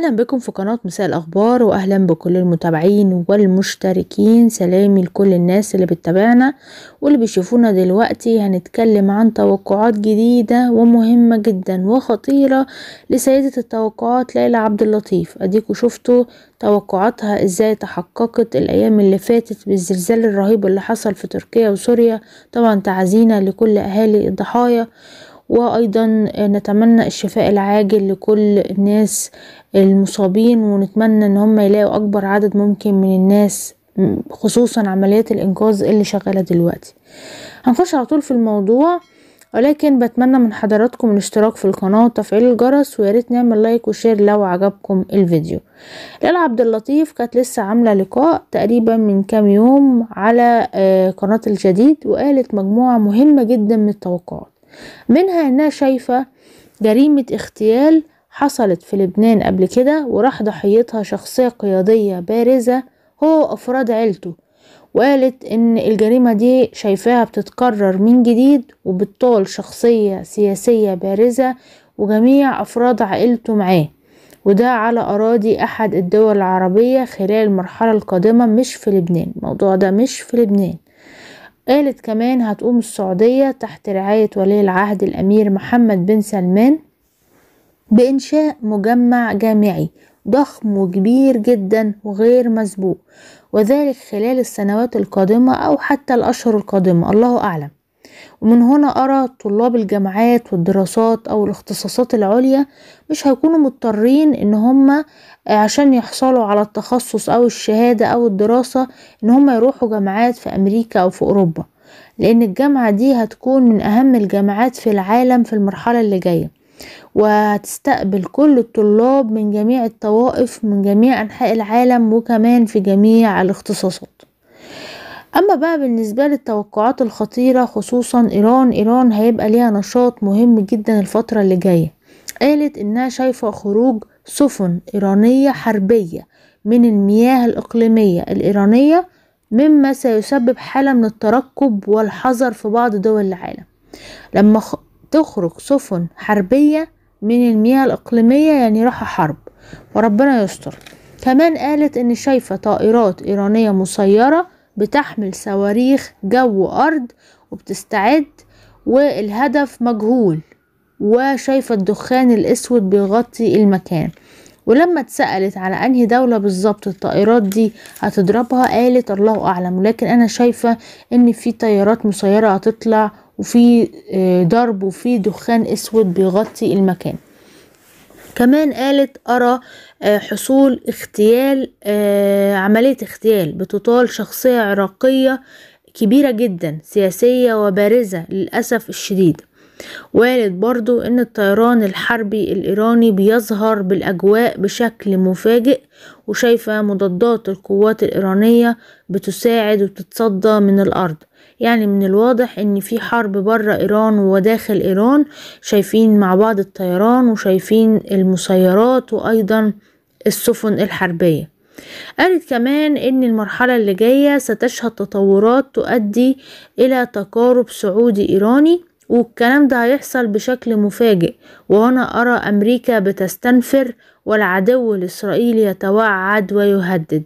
أهلا بكم في قناة مساء الأخبار وأهلا بكل المتابعين والمشتركين سلامي لكل الناس اللي بتتابعنا واللي بيشوفونا دلوقتي هنتكلم عن توقعات جديدة ومهمة جدا وخطيرة لسيدة التوقعات ليلى عبد اللطيف أديكوا شفتوا توقعاتها إزاي تحققت الأيام اللي فاتت بالزلزال الرهيب اللي حصل في تركيا وسوريا طبعا تعزينا لكل أهالي الضحايا وايضا نتمنى الشفاء العاجل لكل الناس المصابين ونتمنى ان هم يلاقوا اكبر عدد ممكن من الناس خصوصا عمليات الانقاذ اللي شغاله دلوقتي هنخش على طول في الموضوع ولكن بتمنى من حضراتكم الاشتراك في القناه وتفعيل الجرس وياريت نعمل لايك وشير لو عجبكم الفيديو ليلى عبد اللطيف كانت لسه عامله لقاء تقريبا من كام يوم على آه، قناه الجديد وقالت مجموعه مهمه جدا من التوقعات منها انها شايفة جريمة اغتيال حصلت في لبنان قبل كده وراح ضحيتها شخصية قيادية بارزة هو أفراد عيلته وقالت إن الجريمة دي شايفاها بتتكرر من جديد وبتطول شخصية سياسية بارزة وجميع أفراد عائلته معاه وده على أراضي أحد الدول العربية خلال المرحلة القادمة مش في لبنان الموضوع ده مش في لبنان قالت كمان هتقوم السعودية تحت رعاية ولي العهد الأمير محمد بن سلمان بإنشاء مجمع جامعي ضخم وكبير جدا وغير مسبوق وذلك خلال السنوات القادمة أو حتى الأشهر القادمة الله أعلم ومن هنا أرى طلاب الجامعات والدراسات أو الاختصاصات العليا مش هيكونوا مضطرين إن هما عشان يحصلوا على التخصص أو الشهادة أو الدراسة إن هما يروحوا جامعات في أمريكا أو في أوروبا لأن الجامعة دي هتكون من أهم الجامعات في العالم في المرحلة اللي جاية وهتستقبل كل الطلاب من جميع الطوائف من جميع أنحاء العالم وكمان في جميع الاختصاصات اما بقى بالنسبة للتوقعات الخطيرة خصوصا ايران ايران هيبقى ليها نشاط مهم جدا الفترة اللي جاية قالت انها شايفة خروج سفن ايرانية حربية من المياه الاقليمية الايرانية مما سيسبب حالة من الترقب والحذر في بعض دول العالم لما تخرج سفن حربية من المياه الإقليمية يعني راح حرب وربنا يستر كمان قالت إن شايفة طائرات إيرانية مسيرة بتحمل صواريخ جو وأرض وبتستعد والهدف مجهول وشايفة الدخان الأسود بيغطي المكان ولما اتسألت على أنهي دولة بالظبط الطائرات دي هتضربها قالت الله أعلم لكن أنا شايفة إن في طيارات مسيرة هتطلع وفي آه، ضرب وفي دخان أسود بيغطي المكان كمان قالت أرى آه، حصول اغتيال آه، عملية اغتيال بتطال شخصية عراقية كبيرة جدا سياسية وبارزة للأسف الشديد وقالت برضو ان الطيران الحربي الايراني بيظهر بالاجواء بشكل مفاجئ وشايفة مضادات القوات الايرانية بتساعد وتتصدى من الارض يعني من الواضح ان في حرب بره ايران وداخل ايران شايفين مع بعض الطيران وشايفين المسيرات وايضا السفن الحربية قالت كمان ان المرحلة اللي جاية ستشهد تطورات تؤدي الى تقارب سعودي ايراني والكلام ده هيحصل بشكل مفاجئ وهنا أرى أمريكا بتستنفر والعدو الإسرائيلي يتوعد ويهدد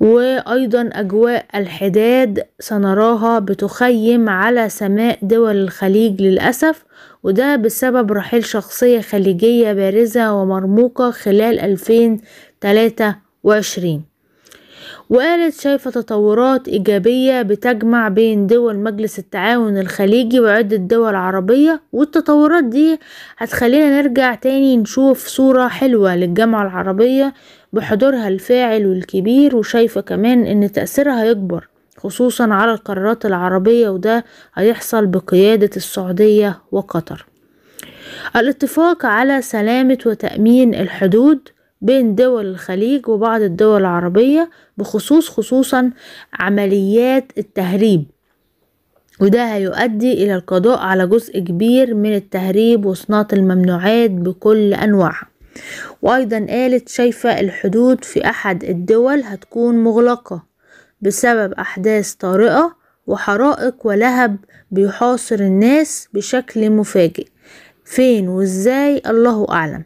وأيضا أجواء الحداد سنراها بتخيم على سماء دول الخليج للأسف وده بسبب رحيل شخصية خليجية بارزة ومرموقة خلال 2023 وقالت شايفة تطورات إيجابية بتجمع بين دول مجلس التعاون الخليجي وعدة دول عربية والتطورات دي هتخلينا نرجع تاني نشوف صورة حلوة للجامعة العربية بحضورها الفاعل والكبير وشايفة كمان إن تأثيرها هيكبر خصوصا على القارات العربية وده هيحصل بقيادة السعودية وقطر الاتفاق على سلامة وتأمين الحدود بين دول الخليج وبعض الدول العربية بخصوص خصوصا عمليات التهريب وده هيؤدي إلى القضاء على جزء كبير من التهريب وصناعة الممنوعات بكل أنواعها وأيضا قالت شايفة الحدود في أحد الدول هتكون مغلقة بسبب أحداث طارئة وحرائق ولهب بيحاصر الناس بشكل مفاجئ فين وازاي الله أعلم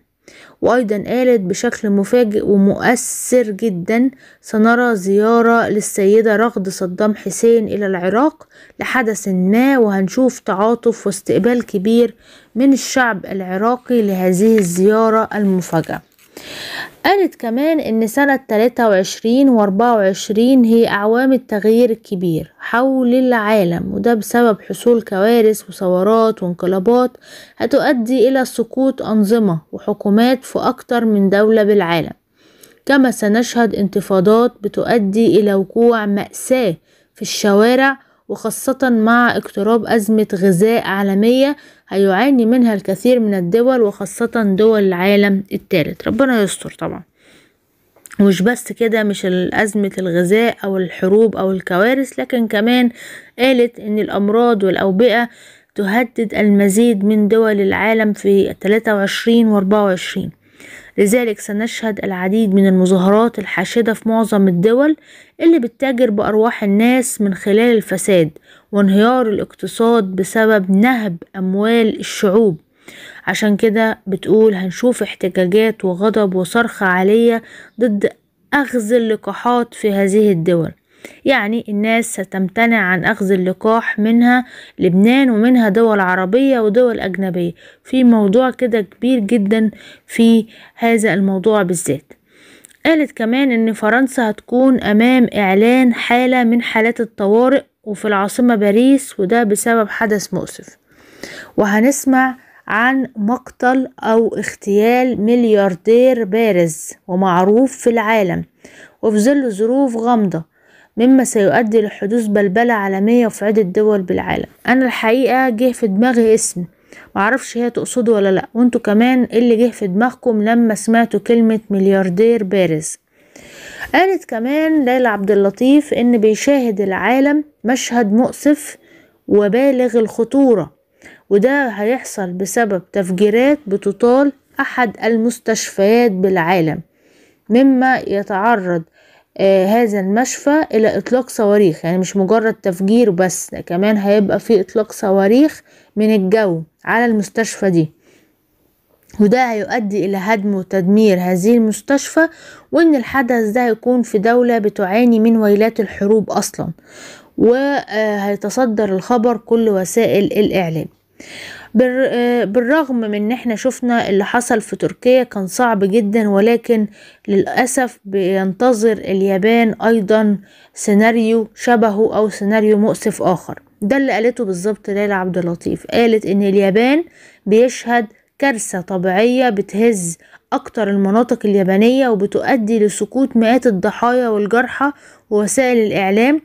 وأيضا قالت بشكل مفاجئ ومؤثر جدا سنرى زيارة للسيدة رغد صدام حسين إلى العراق لحدث ما وهنشوف تعاطف واستقبال كبير من الشعب العراقي لهذه الزيارة المفاجئة قالت كمان إن سنة 23 و 24 هي أعوام التغيير الكبير حول العالم وده بسبب حصول كوارث وثورات وانقلابات هتؤدي إلى سقوط أنظمة وحكومات في أكتر من دولة بالعالم كما سنشهد انتفاضات بتؤدي إلى وقوع مأساة في الشوارع وخاصة مع اقتراب أزمة غذاء عالمية هيعاني منها الكثير من الدول وخاصة دول العالم الثالث ربنا يستر طبعا مش بس كده مش أزمة الغذاء أو الحروب أو الكوارث لكن كمان قالت إن الأمراض والأوبئة تهدد المزيد من دول العالم في 23 و 24 لذلك سنشهد العديد من المظاهرات الحاشدة في معظم الدول اللي بتتاجر بأرواح الناس من خلال الفساد وانهيار الاقتصاد بسبب نهب أموال الشعوب عشان كده بتقول هنشوف احتجاجات وغضب وصرخة عالية ضد أخذ اللقاحات في هذه الدول يعني الناس ستمتنع عن أخذ اللقاح منها لبنان ومنها دول عربية ودول أجنبية في موضوع كده كبير جدا في هذا الموضوع بالذات قالت كمان ان فرنسا هتكون امام اعلان حالة من حالات الطوارئ وفي العاصمة باريس وده بسبب حدث مؤسف وهنسمع عن مقتل او اغتيال ملياردير بارز ومعروف في العالم وفي ظل ظروف غامضة مما سيؤدي لحدوث بلبلة عالمية في عدة دول بالعالم أنا الحقيقة جه في دماغي اسم معرفش هي تقصده ولا لأ وانتوا كمان إيه اللي جه في دماغكم لما سمعتوا كلمة ملياردير بارز قالت كمان ليلى عبد اللطيف ان بيشاهد العالم مشهد مؤسف وبالغ الخطورة وده هيحصل بسبب تفجيرات بتطال احد المستشفيات بالعالم مما يتعرض آه، هذا المشفى الى اطلاق صواريخ يعني مش مجرد تفجير بس ده كمان هيبقى في اطلاق صواريخ من الجو على المستشفى دي وده هيؤدي الى هدم وتدمير هذه المستشفى وان الحدث ده هيكون في دولة بتعاني من ويلات الحروب اصلا وهيتصدر الخبر كل وسائل الاعلام آه، بالرغم من ان احنا شفنا اللي حصل في تركيا كان صعب جدا ولكن للأسف بينتظر اليابان ايضا سيناريو شبهه او سيناريو مؤسف اخر ده اللي قالته بالظبط ليلى عبد اللطيف قالت ان اليابان بيشهد كارثة طبيعية بتهز أكتر المناطق اليابانية وبتؤدي لسقوط مئات الضحايا والجرحى ووسائل الإعلام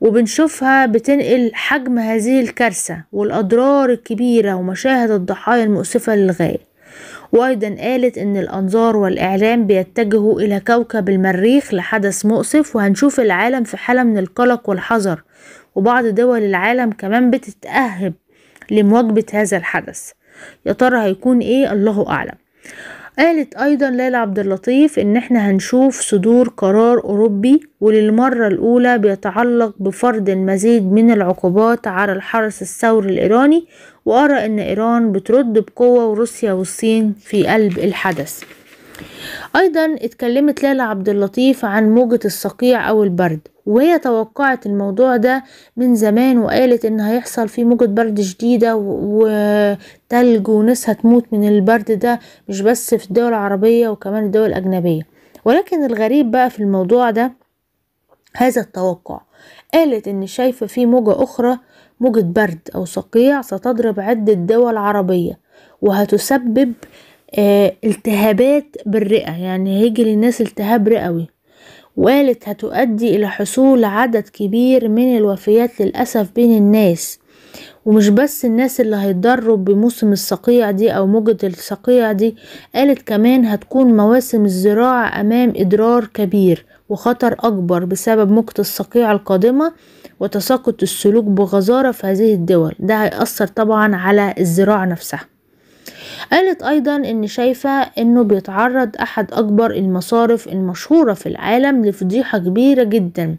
وبنشوفها بتنقل حجم هذه الكارثة والأضرار الكبيرة ومشاهد الضحايا المؤسفة للغاية وأيضا قالت إن الأنظار والإعلام بيتجهوا إلى كوكب المريخ لحدث مؤسف وهنشوف العالم في حالة من القلق والحذر وبعض دول العالم كمان بتتأهب لمواجبة هذا الحدث يا ترى هيكون إيه الله أعلم قالت أيضا ليلى عبد اللطيف إن إحنا هنشوف صدور قرار أوروبي وللمرة الأولى بيتعلق بفرض المزيد من العقوبات على الحرس الثوري الإيراني وأرى إن إيران بترد بقوة وروسيا والصين في قلب الحدث ايضا اتكلمت لالا عبد اللطيف عن موجة الصقيع او البرد وهي توقعت الموضوع ده من زمان وقالت ان هيحصل في موجة برد شديدة وتلج وناس هتموت من البرد ده مش بس في الدول العربية وكمان الدول الاجنبية ولكن الغريب بقى في الموضوع ده هذا التوقع قالت ان شايفة في موجة اخرى موجة برد او صقيع ستضرب عدة دول عربية وهتسبب آه، التهابات بالرئة يعني هيجي للناس التهاب رئوي وقالت هتؤدي إلى حصول عدد كبير من الوفيات للأسف بين الناس ومش بس الناس اللي هيتضروا بموسم الصقيع دي أو موجة الصقيع دي قالت كمان هتكون مواسم الزراعة أمام إضرار كبير وخطر أكبر بسبب موجة الصقيع القادمة وتساقط السلوك بغزارة في هذه الدول ده هيأثر طبعا على الزراعة نفسها قالت أيضا إن شايفة إنه بيتعرض أحد أكبر المصارف المشهورة في العالم لفضيحة كبيرة جدا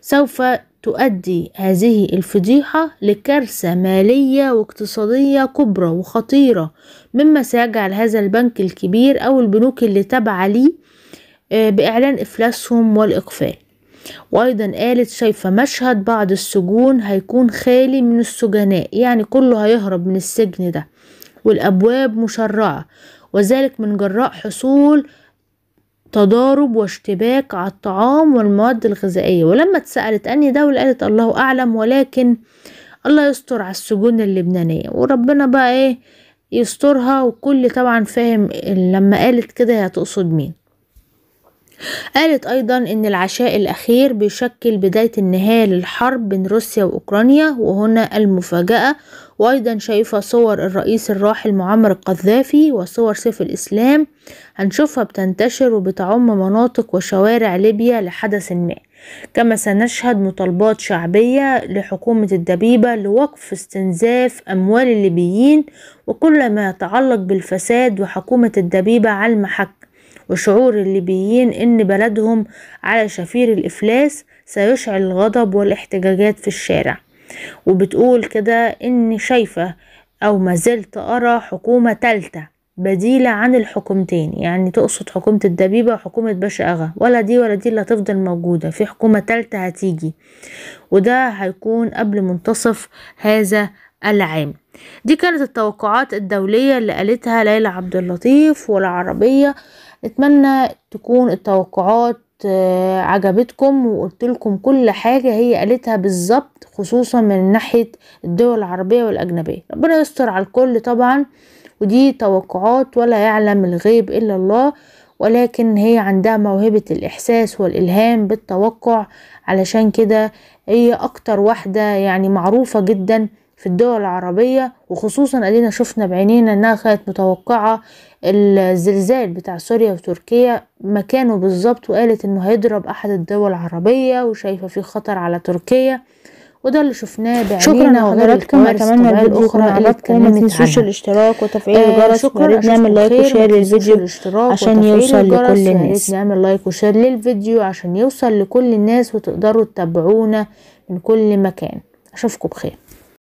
سوف تؤدي هذه الفضيحة لكارثة مالية واقتصادية كبرى وخطيرة مما سيجعل هذا البنك الكبير أو البنوك اللي تابعة ليه آه، بإعلان إفلاسهم والإقفال وأيضا قالت شايفة مشهد بعض السجون هيكون خالي من السجناء يعني كله هيهرب من السجن ده والأبواب مشرعة وذلك من جراء حصول تضارب واشتباك على الطعام والمواد الغذائية ولما اتسألت أني دولة قالت الله أعلم ولكن الله يستر على السجون اللبنانية وربنا بقى ايه يسترها وكل طبعا فاهم لما قالت كده هي تقصد مين قالت أيضا إن العشاء الأخير بيشكل بداية النهاية للحرب بين روسيا وأوكرانيا وهنا المفاجأة وأيضا شايفة صور الرئيس الراحل معمر القذافي وصور سيف الإسلام هنشوفها بتنتشر وبتعم مناطق وشوارع ليبيا لحدث ما كما سنشهد مطالبات شعبية لحكومة الدبيبة لوقف استنزاف أموال الليبيين وكل ما يتعلق بالفساد وحكومة الدبيبة على المحك وشعور الليبيين إن بلدهم على شفير الإفلاس سيشعل الغضب والاحتجاجات في الشارع وبتقول كده إني شايفة أو ما زلت أرى حكومة تالتة بديلة عن الحكومتين يعني تقصد حكومة الدبيبة وحكومة باشا أغا ولا دي ولا دي اللي هتفضل موجودة في حكومة تالتة هتيجي وده هيكون قبل منتصف هذا العام دي كانت التوقعات الدولية اللي قالتها ليلى عبد اللطيف والعربية اتمنى تكون التوقعات آه، عجبتكم وقلتلكم كل حاجة هي قالتها بالظبط خصوصا من ناحية الدول العربية والأجنبية ربنا يستر على الكل طبعا ودي توقعات ولا يعلم الغيب إلا الله ولكن هي عندها موهبة الإحساس والإلهام بالتوقع علشان كده هي أكتر واحدة يعني معروفة جدا في الدول العربية وخصوصا قدينا شفنا بعينينا انها كانت متوقعة الزلزال بتاع سوريا وتركيا مكانه بالظبط وقالت انه هيضرب احد الدول العربية وشايفة في خطر على تركيا وده اللي شفناه بعينينا شكرا لحضراتكم اتمنى الفيديو يكون عجبكم ما تنسوش الاشتراك وتفعيل آه، الجرس شكرا نعمل لايك وشير للفيديو عشان يوصل لكل الناس نعمل لايك وشير للفيديو عشان يوصل لكل الناس وتقدروا تتابعونا من كل مكان اشوفكم بخير